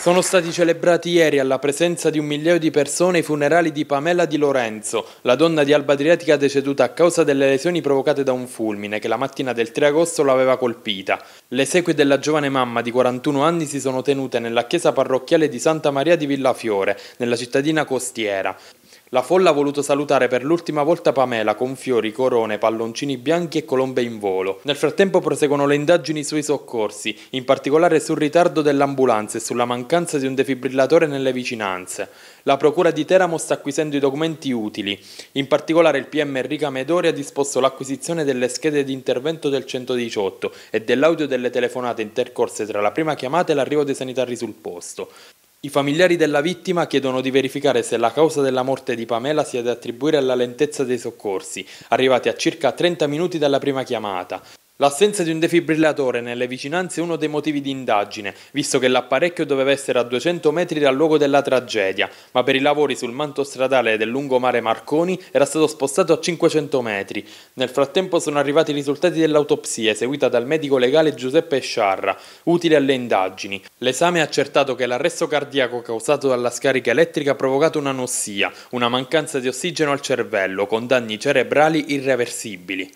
Sono stati celebrati ieri alla presenza di un migliaio di persone i funerali di Pamela Di Lorenzo, la donna di Alba Adriatica deceduta a causa delle lesioni provocate da un fulmine che la mattina del 3 agosto l'aveva colpita. Le sequie della giovane mamma di 41 anni si sono tenute nella chiesa parrocchiale di Santa Maria di Villafiore, nella cittadina costiera. La folla ha voluto salutare per l'ultima volta Pamela con fiori, corone, palloncini bianchi e colombe in volo. Nel frattempo proseguono le indagini sui soccorsi, in particolare sul ritardo dell'ambulanza e sulla mancanza di un defibrillatore nelle vicinanze. La procura di Teramo sta acquisendo i documenti utili. In particolare il PM Enrica Medori ha disposto l'acquisizione delle schede di intervento del 118 e dell'audio delle telefonate intercorse tra la prima chiamata e l'arrivo dei sanitari sul posto. I familiari della vittima chiedono di verificare se la causa della morte di Pamela sia da attribuire alla lentezza dei soccorsi, arrivati a circa 30 minuti dalla prima chiamata, L'assenza di un defibrillatore nelle vicinanze è uno dei motivi di indagine, visto che l'apparecchio doveva essere a 200 metri dal luogo della tragedia, ma per i lavori sul manto stradale del lungomare Marconi era stato spostato a 500 metri. Nel frattempo sono arrivati i risultati dell'autopsia eseguita dal medico legale Giuseppe Sciarra, utile alle indagini. L'esame ha accertato che l'arresto cardiaco causato dalla scarica elettrica ha provocato un'anossia, una mancanza di ossigeno al cervello, con danni cerebrali irreversibili.